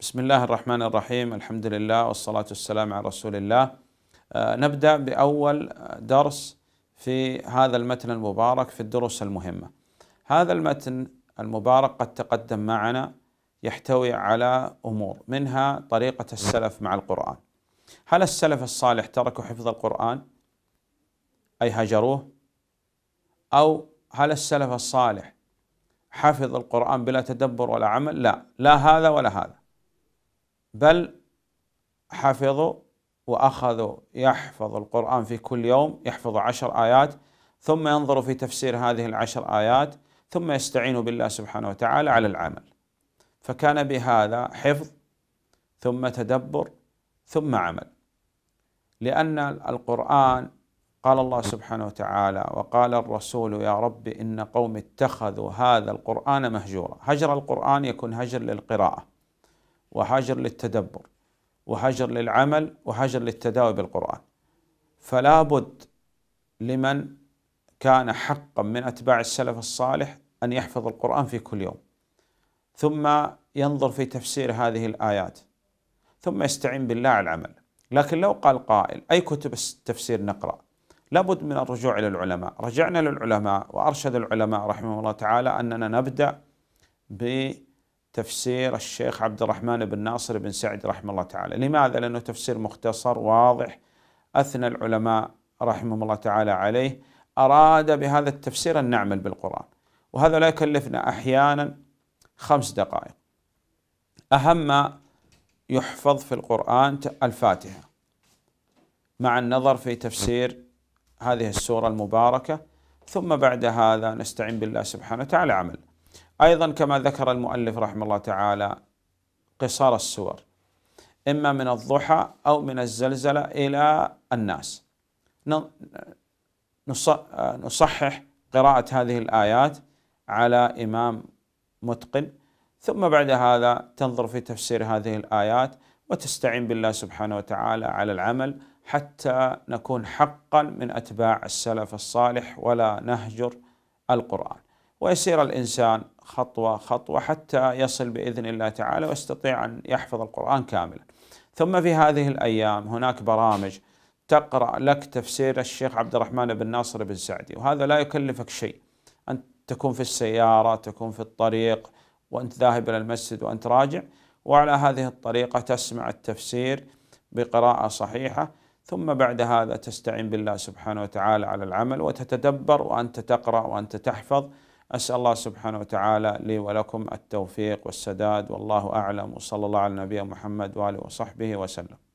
بسم الله الرحمن الرحيم الحمد لله والصلاة والسلام على رسول الله نبدأ بأول درس في هذا المتن المبارك في الدروس المهمة هذا المتن المبارك قد تقدم معنا يحتوي على أمور منها طريقة السلف مع القرآن هل السلف الصالح تركوا حفظ القرآن أي هجروه أو هل السلف الصالح حفظ القرآن بلا تدبر ولا عمل لا لا هذا ولا هذا بل حفظوا وأخذوا يحفظ القرآن في كل يوم يحفظ عشر آيات ثم ينظر في تفسير هذه العشر آيات ثم يستعين بالله سبحانه وتعالى على العمل فكان بهذا حفظ ثم تدبر ثم عمل لأن القرآن قال الله سبحانه وتعالى وقال الرسول يا رب إن قوم اتخذوا هذا القرآن مهجورا هجر القرآن يكون هجر للقراءة وحجر للتدبر وحجر للعمل وحجر للتداوي بالقرآن فلا بد لمن كان حقا من أتباع السلف الصالح أن يحفظ القرآن في كل يوم ثم ينظر في تفسير هذه الآيات ثم يستعين بالله على العمل لكن لو قال قائل أي كتب التفسير نقرأ لابد من الرجوع إلى العلماء رجعنا للعلماء وأرشد العلماء رحمه الله تعالى أننا نبدأ ب تفسير الشيخ عبد الرحمن بن ناصر بن سعد رحمه الله تعالى لماذا؟ لأنه تفسير مختصر واضح أثنى العلماء رحمهم الله تعالى عليه أراد بهذا التفسير أن نعمل بالقرآن وهذا لا يكلفنا أحيانا خمس دقائق أهم ما يحفظ في القرآن الفاتحة مع النظر في تفسير هذه السورة المباركة ثم بعد هذا نستعين بالله سبحانه وتعالى عمل أيضا كما ذكر المؤلف رحمه الله تعالى قصار السور إما من الضحى أو من الزلزلة إلى الناس نصحح قراءة هذه الآيات على إمام متقن ثم بعد هذا تنظر في تفسير هذه الآيات وتستعين بالله سبحانه وتعالى على العمل حتى نكون حقا من أتباع السلف الصالح ولا نهجر القرآن ويسير الإنسان خطوة خطوة حتى يصل بإذن الله تعالى ويستطيع أن يحفظ القرآن كاملا ثم في هذه الأيام هناك برامج تقرأ لك تفسير الشيخ عبد الرحمن بن ناصر بن سعدي وهذا لا يكلفك شيء أن تكون في السيارة تكون في الطريق وأنت ذاهب إلى المسجد وأنت راجع وعلى هذه الطريقة تسمع التفسير بقراءة صحيحة ثم بعد هذا تستعين بالله سبحانه وتعالى على العمل وتتدبر وأنت تقرأ وأنت تحفظ أسأل الله سبحانه وتعالى لي ولكم التوفيق والسداد والله أعلم وصلى الله على نبينا محمد وآله وصحبه وسلم